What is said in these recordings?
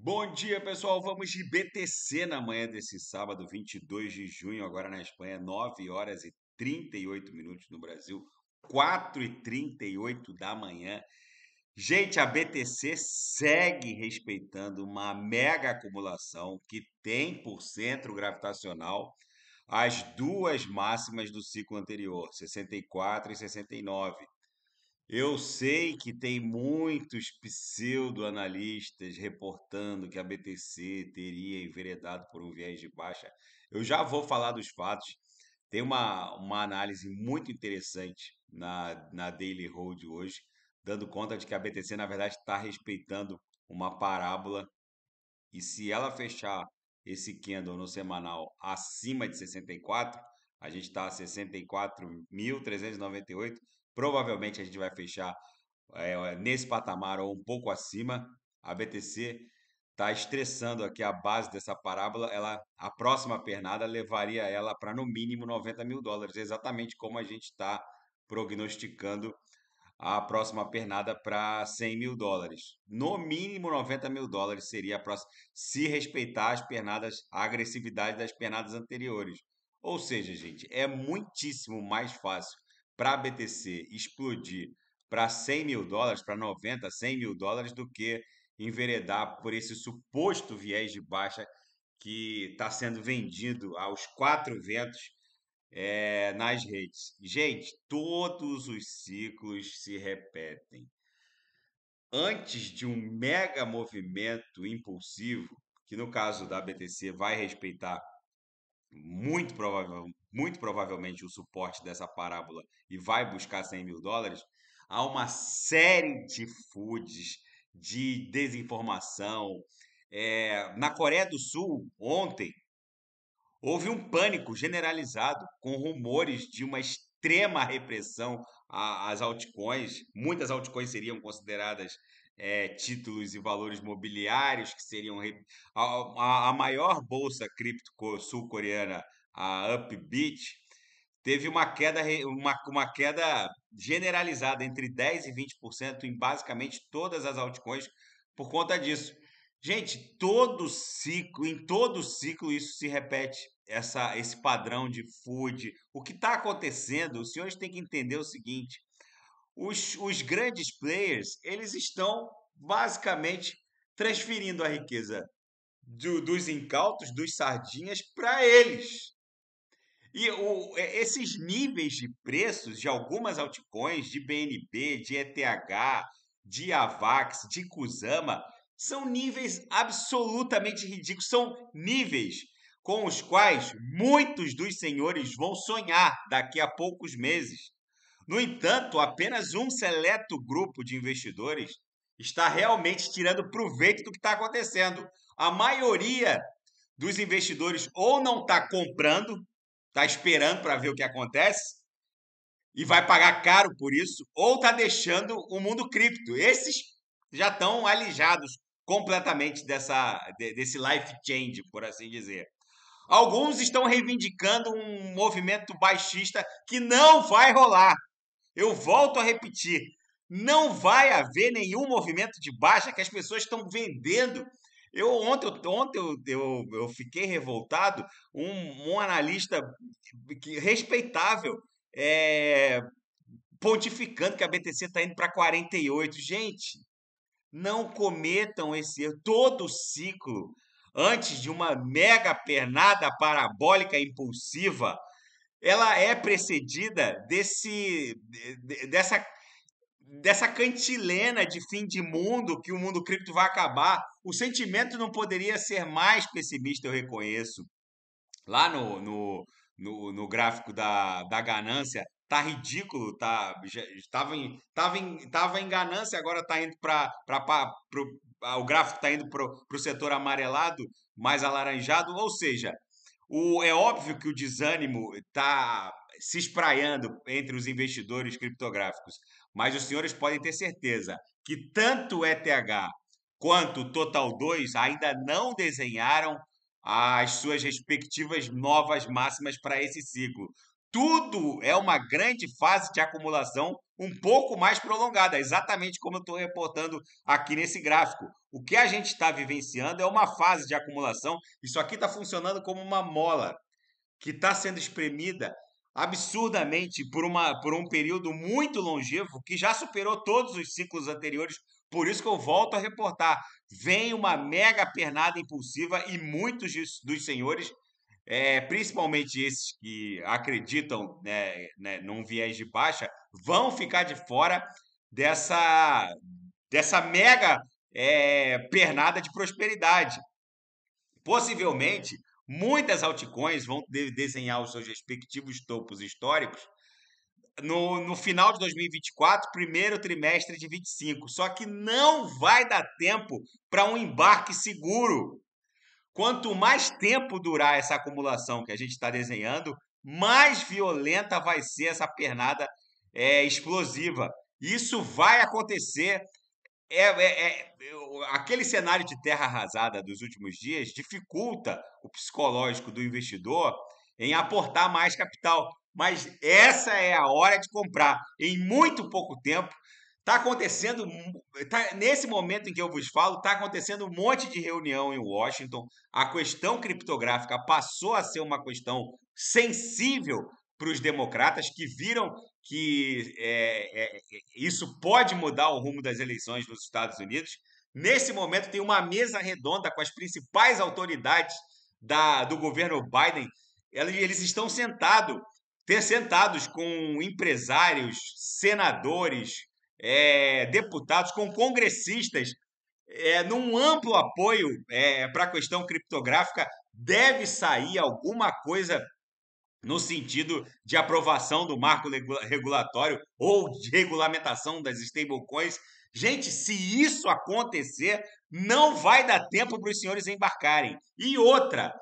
Bom dia, pessoal. Vamos de BTC na manhã desse sábado, 22 de junho, agora na Espanha, 9 horas e 38 minutos no Brasil, 4 e 38 da manhã. Gente, a BTC segue respeitando uma mega acumulação que tem por centro gravitacional as duas máximas do ciclo anterior, 64 e 69. Eu sei que tem muitos pseudo-analistas reportando que a BTC teria enveredado por um viés de baixa. Eu já vou falar dos fatos. Tem uma, uma análise muito interessante na, na Daily Road hoje, dando conta de que a BTC, na verdade, está respeitando uma parábola. E se ela fechar esse candle no semanal acima de 64, a gente está a 64.398 Provavelmente a gente vai fechar é, nesse patamar ou um pouco acima. A BTC está estressando aqui a base dessa parábola. Ela, a próxima pernada levaria ela para no mínimo 90 mil dólares, exatamente como a gente está prognosticando a próxima pernada para 100 mil dólares. No mínimo 90 mil dólares seria a próxima, se respeitar as pernadas, a agressividade das pernadas anteriores. Ou seja, gente, é muitíssimo mais fácil para a BTC explodir para 100 mil dólares, para 90, 100 mil dólares, do que enveredar por esse suposto viés de baixa que está sendo vendido aos quatro ventos é, nas redes. Gente, todos os ciclos se repetem. Antes de um mega movimento impulsivo, que no caso da BTC vai respeitar muito, provável, muito provavelmente o suporte dessa parábola e vai buscar 100 mil dólares, há uma série de foods, de desinformação. É, na Coreia do Sul, ontem, houve um pânico generalizado com rumores de uma extrema repressão às altcoins. Muitas altcoins seriam consideradas é, títulos e valores mobiliários, que seriam a, a, a maior bolsa cripto sul-coreana, a upbit teve uma queda, uma, uma queda generalizada entre 10% e 20% em basicamente todas as altcoins por conta disso. Gente, todo ciclo, em todo ciclo isso se repete, essa, esse padrão de food. O que está acontecendo, os senhores têm que entender o seguinte: os, os grandes players, eles estão basicamente transferindo a riqueza do, dos incautos, dos sardinhas, para eles. E o, é, esses níveis de preços de algumas altcoins, de BNB, de ETH, de AVAX, de Kusama, são níveis absolutamente ridículos, são níveis com os quais muitos dos senhores vão sonhar daqui a poucos meses. No entanto, apenas um seleto grupo de investidores está realmente tirando proveito do que está acontecendo. A maioria dos investidores ou não está comprando, está esperando para ver o que acontece e vai pagar caro por isso, ou está deixando o mundo cripto. Esses já estão alijados completamente dessa, desse life change, por assim dizer. Alguns estão reivindicando um movimento baixista que não vai rolar. Eu volto a repetir: não vai haver nenhum movimento de baixa que as pessoas estão vendendo. Eu ontem, ontem eu, eu, eu fiquei revoltado. Um, um analista que, respeitável é, pontificando que a BTC está indo para 48. Gente, não cometam esse erro. Todo ciclo, antes de uma mega pernada parabólica impulsiva, ela é precedida desse dessa dessa cantilena de fim de mundo que o mundo cripto vai acabar. O sentimento não poderia ser mais pessimista, eu reconheço. Lá no, no, no, no gráfico da, da ganância, tá ridículo, tá estava em, tava em, tava em ganância, agora tá indo para o gráfico tá indo para o setor amarelado, mais alaranjado, ou seja, o, é óbvio que o desânimo está se espraiando entre os investidores criptográficos, mas os senhores podem ter certeza que tanto o ETH quanto o Total 2 ainda não desenharam as suas respectivas novas máximas para esse ciclo tudo é uma grande fase de acumulação um pouco mais prolongada, é exatamente como eu estou reportando aqui nesse gráfico. O que a gente está vivenciando é uma fase de acumulação. Isso aqui está funcionando como uma mola que está sendo espremida absurdamente por, uma, por um período muito longevo que já superou todos os ciclos anteriores. Por isso que eu volto a reportar. Vem uma mega pernada impulsiva e muitos dos senhores é, principalmente esses que acreditam né, né, num viés de baixa, vão ficar de fora dessa, dessa mega é, pernada de prosperidade. Possivelmente, muitas altcoins vão desenhar os seus respectivos topos históricos no, no final de 2024, primeiro trimestre de 25. Só que não vai dar tempo para um embarque seguro. Quanto mais tempo durar essa acumulação que a gente está desenhando, mais violenta vai ser essa pernada é, explosiva. Isso vai acontecer. É, é, é aquele cenário de terra arrasada dos últimos dias dificulta o psicológico do investidor em aportar mais capital. Mas essa é a hora de comprar. Em muito pouco tempo, Tá acontecendo, tá, nesse momento em que eu vos falo, tá acontecendo um monte de reunião em Washington. A questão criptográfica passou a ser uma questão sensível para os democratas que viram que é, é, é isso pode mudar o rumo das eleições nos Estados Unidos. Nesse momento, tem uma mesa redonda com as principais autoridades da, do governo Biden. Eles estão sentados, sentados com empresários, senadores, é, deputados, com congressistas, é, num amplo apoio é, eh, para a questão criptográfica, deve sair alguma coisa no sentido de aprovação do marco regulatório ou de regulamentação das stablecoins. Gente, se isso acontecer, não vai dar tempo para os senhores embarcarem. E outra,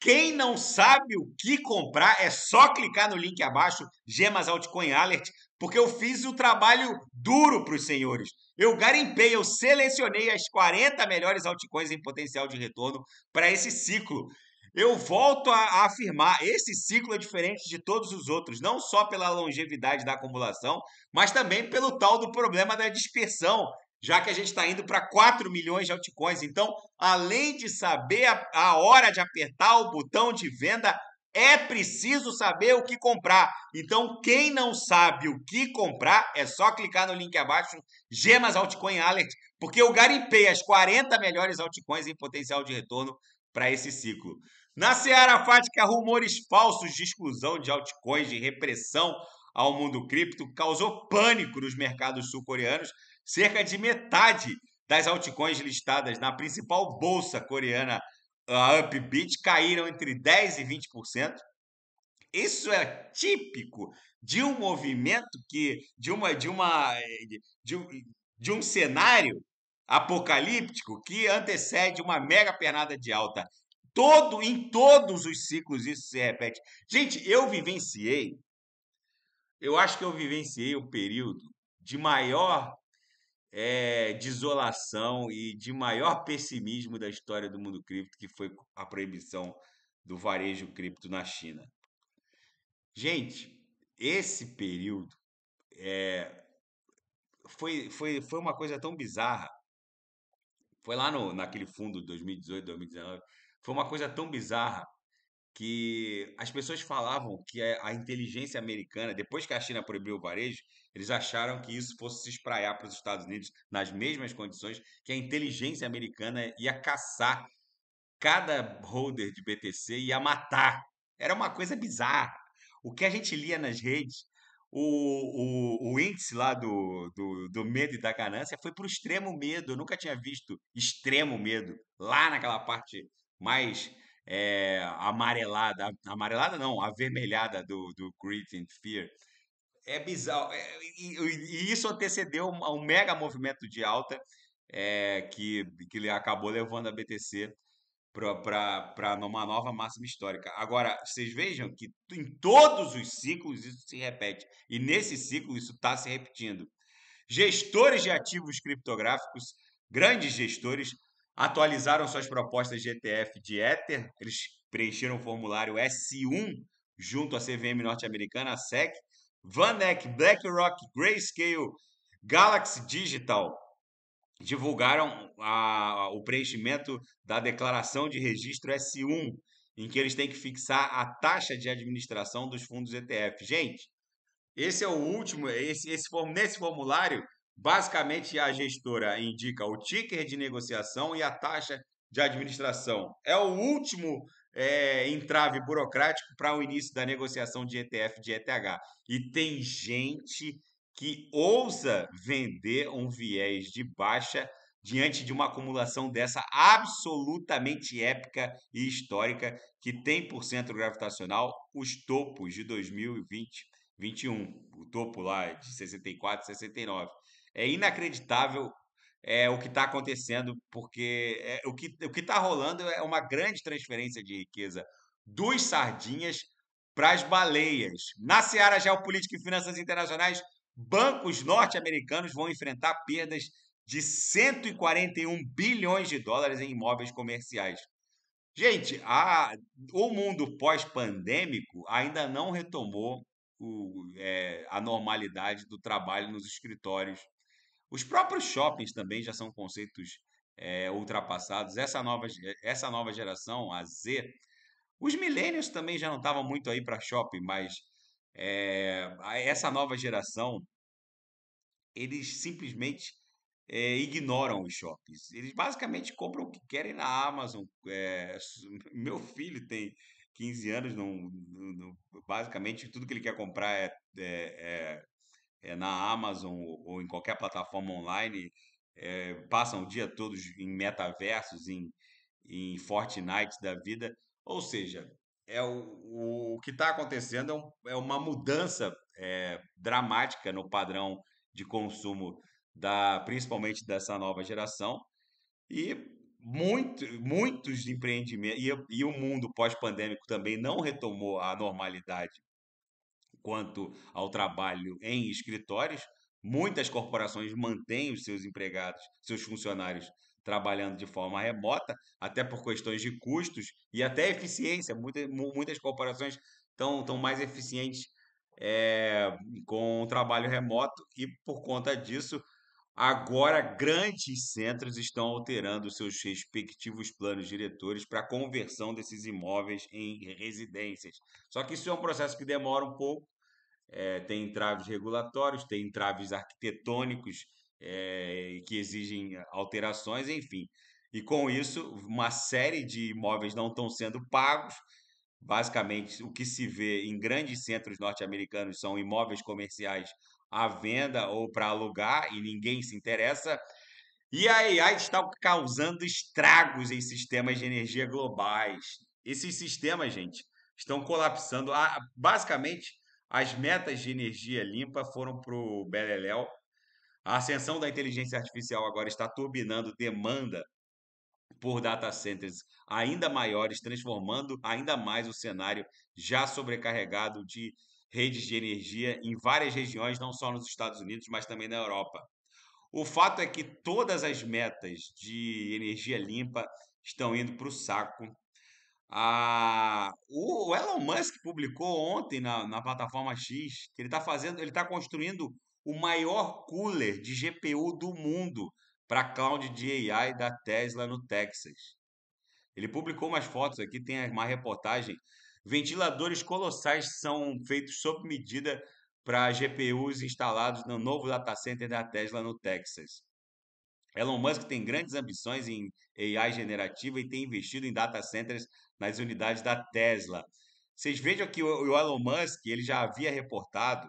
quem não sabe o que comprar, é só clicar no link abaixo, Gemas Altcoin Alert, porque eu fiz o trabalho duro para os senhores. Eu garimpei, eu selecionei as 40 melhores altcoins em potencial de retorno para esse ciclo. Eu volto a, afirmar, esse ciclo é diferente de todos os outros, não só pela longevidade da acumulação, mas também pelo tal do problema da dispersão, já que a gente está indo para 4 milhões de altcoins. Então, além de saber a, a hora de apertar o botão de venda, é preciso saber o que comprar. Então, quem não sabe o que comprar, é só clicar no link abaixo, Gemas Altcoin Alert, porque eu garimpei as 40 melhores altcoins em potencial de retorno para esse ciclo. Na Seara Fática, rumores falsos de exclusão de altcoins, de repressão ao mundo cripto, causou pânico nos mercados sul-coreanos. Cerca de metade das altcoins listadas na principal bolsa coreana a ah, Upbeat caíram entre 10% e 20%. Isso é típico de um movimento que de uma de uma de, um, de um cenário apocalíptico que antecede uma mega pernada de alta. Todo em todos os ciclos isso se repete. Gente, eu vivenciei eu acho que eu vivenciei o período de maior é, desolação e de maior pessimismo da história do mundo cripto, que foi a proibição do varejo cripto na China. Gente, esse período é, foi, foi, foi uma coisa tão bizarra. Foi lá no, naquele fundo de 2018, 2019. Foi uma coisa tão bizarra que as pessoas falavam que é a inteligência americana, depois que a China proibiu o varejo, eles acharam que isso fosse se espraiar para os Estados Unidos nas mesmas condições, que a inteligência americana ia caçar cada holder de BTC e ia matar. Era uma coisa bizarra. O que a gente lia nas redes, o, o, o índice lá do, do, do medo e da ganância foi para o extremo medo. Eu nunca tinha visto extremo medo lá naquela parte mais é, amarelada, amarelada não, avermelhada do, do Grit and Fear. É bizarro. É, e, e, isso antecedeu um, um, mega movimento de alta é, que, que ele acabou levando a BTC para uma nova máxima histórica. Agora, vocês vejam que em todos os ciclos isso se repete. E nesse ciclo isso está se repetindo. Gestores de ativos criptográficos, grandes gestores, atualizaram suas propostas de ETF de Ether, eles preencheram o formulário S1 junto à CVM norte-americana, a SEC, Vanek, BlackRock, Grayscale, Galaxy Digital divulgaram a, o preenchimento da declaração de registro S1, em que eles têm que fixar a taxa de administração dos fundos ETF. Gente, esse é o último, esse, esse nesse formulário Basicamente, a gestora indica o ticker de negociação e a taxa de administração. É o último é, entrave burocrático para o início da negociação de ETF de ETH. E tem gente que ousa vender um viés de baixa diante de uma acumulação dessa absolutamente épica e histórica que tem por centro gravitacional os topos de 2020, 21, o topo lá de 64, 69 é inacreditável é, o que está acontecendo, porque é, o que o está rolando é uma grande transferência de riqueza dos sardinhas para as baleias. Na seara geopolítica e finanças internacionais, bancos norte-americanos vão enfrentar perdas de 141 bilhões de dólares em imóveis comerciais. Gente, a, o mundo pós-pandêmico ainda não retomou o, é, a normalidade do trabalho nos escritórios os próprios shoppings também já são conceitos é, ultrapassados. Essa nova, essa nova geração, a Z, os milênios também já não estavam muito aí para shopping, mas é, essa nova geração, eles simplesmente é, ignoram os shoppings. Eles basicamente compram o que querem na Amazon. É, meu filho tem 15 anos, não, não, não, basicamente tudo que ele quer comprar é, é, é é, na Amazon ou, ou, em qualquer plataforma online, é, passam o dia todo em metaversos, em, em Fortnite da vida. Ou seja, é o, o que está acontecendo é, um, é, uma mudança é, dramática no padrão de consumo da principalmente dessa nova geração e muito, muitos empreendimentos e, e o mundo pós-pandêmico também não retomou a normalidade quanto ao trabalho em escritórios. Muitas corporações mantêm os seus empregados, seus funcionários trabalhando de forma remota, até por questões de custos e até eficiência. Muitas, muitas corporações estão, estão mais eficientes é, com o trabalho remoto e, por conta disso, agora grandes centros estão alterando seus respectivos planos diretores para conversão desses imóveis em residências. Só que isso é um processo que demora um pouco é, tem entraves regulatórios, tem entraves arquitetônicos é, que exigem alterações, enfim. E com isso, uma série de imóveis não estão sendo pagos. Basicamente, o que se vê em grandes centros norte-americanos são imóveis comerciais à venda ou para alugar e ninguém se interessa. E a AI está causando estragos em sistemas de energia globais. Esses sistemas, gente, estão colapsando. Ah, basicamente, as metas de energia limpa foram para o Beleléu. A ascensão da inteligência artificial agora está turbinando demanda por data centers ainda maiores, transformando ainda mais o cenário já sobrecarregado de redes de energia em várias regiões, não só nos Estados Unidos, mas também na Europa. O fato é que todas as metas de energia limpa estão indo para o saco ah, o Elon Musk publicou ontem na, na plataforma X que ele está fazendo, ele está construindo o maior cooler de GPU do mundo para cloud de AI da Tesla no Texas. Ele publicou umas fotos aqui, tem uma reportagem. Ventiladores colossais são feitos sob medida para GPUs instalados no novo data center da Tesla no Texas. Elon Musk tem grandes ambições em AI generativa e tem investido em data centers nas unidades da Tesla. Vocês vejam que o Elon Musk ele já havia reportado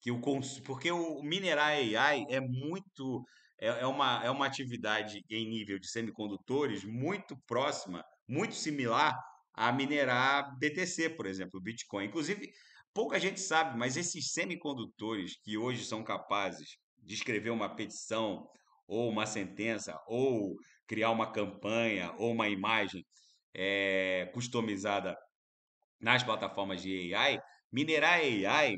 que o cons... porque o minerar AI é muito é, é, uma, é uma atividade em nível de semicondutores muito próxima, muito similar a minerar BTC, por exemplo, Bitcoin. Inclusive, pouca gente sabe, mas esses semicondutores que hoje são capazes de escrever uma petição ou uma sentença, ou criar uma campanha, ou uma imagem é, customizada nas plataformas de AI, minerar AI,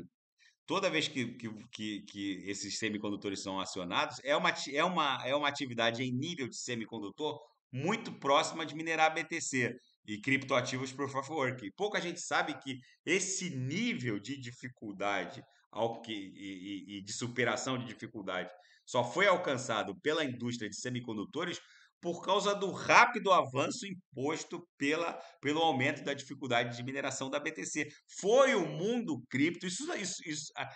toda vez que, que, que, esses semicondutores são acionados, é uma, é, uma, é uma atividade em nível de semicondutor muito próxima de minerar BTC e criptoativos Proof of Work. Pouca gente sabe que esse nível de dificuldade ao que, e, e, e de superação de dificuldade só foi alcançado pela indústria de semicondutores por causa do rápido avanço imposto pela, pelo aumento da dificuldade de mineração da BTC. Foi o mundo cripto. Isso, isso, isso a,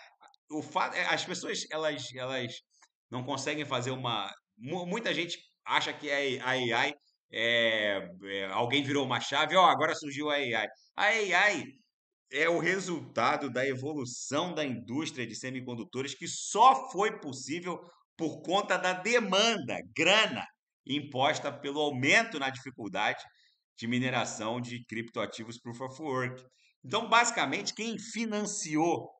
o fato, é, as pessoas elas, elas não conseguem fazer uma. Muita gente acha que é a AI é, é, alguém virou uma chave, ó, agora surgiu a AI. A AI é o resultado da evolução da indústria de semicondutores que só foi possível por conta da demanda, grana imposta pelo aumento na dificuldade de mineração de criptoativos Proof of Work. Então, basicamente, quem financiou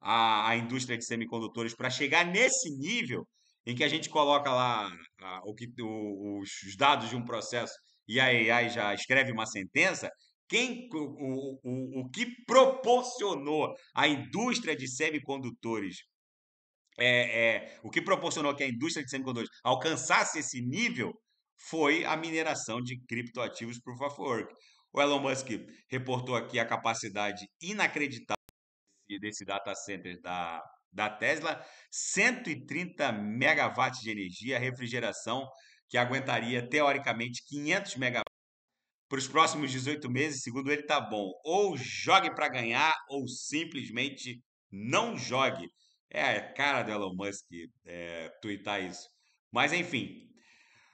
a, a indústria de semicondutores para chegar nesse nível em que a gente coloca lá a, o que, o, os dados de um processo e a AI já escreve uma sentença, quem o, o, o que proporcionou à indústria de semicondutores é, é, o que proporcionou que a indústria de semicondutores alcançasse esse nível foi a mineração de criptoativos Proof of Work. O Elon Musk reportou aqui a capacidade inacreditável desse data center da, da Tesla, 130 megawatts de energia, refrigeração que aguentaria teoricamente 500 megawatts para os próximos 18 meses, segundo ele, tá bom. Ou jogue para ganhar ou simplesmente não jogue. É a cara do Elon Musk é, twittar isso. Mas, enfim,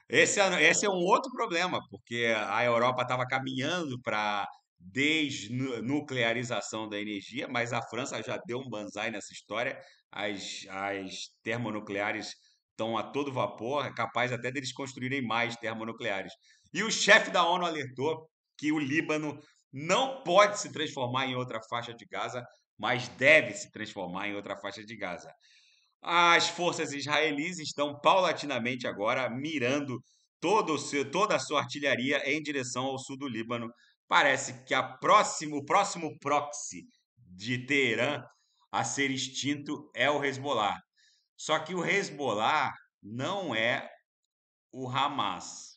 esse é, esse é um outro problema, porque a Europa estava caminhando para desnuclearização da energia, mas a França já deu um banzai nessa história. As, as termonucleares estão a todo vapor, é capaz até deles construírem mais termonucleares. E o chefe da ONU alertou que o Líbano não pode se transformar em outra faixa de Gaza mas deve se transformar em outra faixa de Gaza. As forças israelis estão paulatinamente agora mirando seu, toda a sua artilharia em direção ao sul do Líbano. Parece que próximo, o próximo proxy de Teherã a ser extinto é o Hezbollah. Só que o Hezbollah não é o Hamas.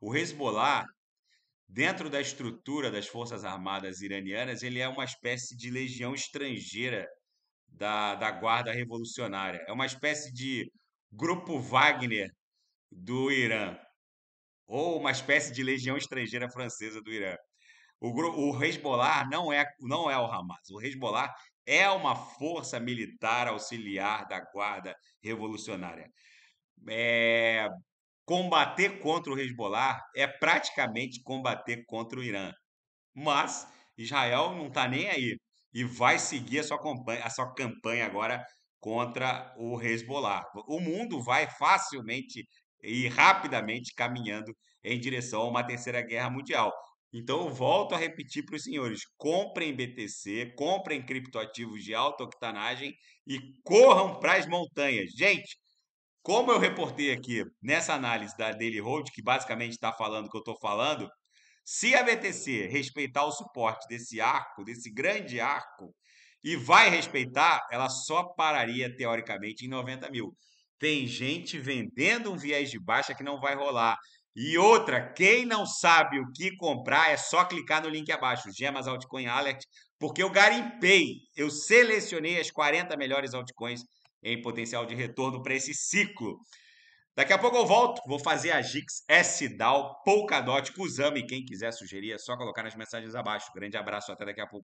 O Hezbollah dentro da uhum. estrutura das Forças Armadas iranianas, ele é uma espécie de legião estrangeira da, da Guarda Revolucionária. É uma espécie de grupo Wagner do Irã, ou uma espécie de legião estrangeira francesa do Irã. O, o Hezbollah não é, não é o Hamas. O Hezbollah é uma força militar auxiliar da Guarda Revolucionária. É, combater contra o Hezbollah é praticamente combater contra o Irã. Mas Israel não está nem aí e vai seguir a sua, campanha, a sua campanha agora contra o Hezbollah. O mundo vai facilmente e rapidamente caminhando em direção a uma terceira guerra mundial. Então, eu volto a repetir para os senhores: comprem BTC, comprem criptoativos de alta octanagem e corram para as montanhas. Gente, como eu reportei aqui nessa análise da Daily Hold, que basicamente está falando o que eu estou falando, se a BTC respeitar o suporte desse arco, desse grande arco, e vai respeitar, ela só pararia teoricamente em 90 mil. Tem gente vendendo um viés de baixa que não vai rolar. E outra, quem não sabe o que comprar é só clicar no link abaixo, Gemas Altcoin Alert, porque eu garimpei, eu selecionei as 40 melhores altcoins em potencial de retorno para esse ciclo. Daqui a pouco eu volto, vou fazer a Gix S-DAO Polkadot Kuzami. quem quiser sugerir é só colocar nas mensagens abaixo. Grande abraço, até daqui a pouco.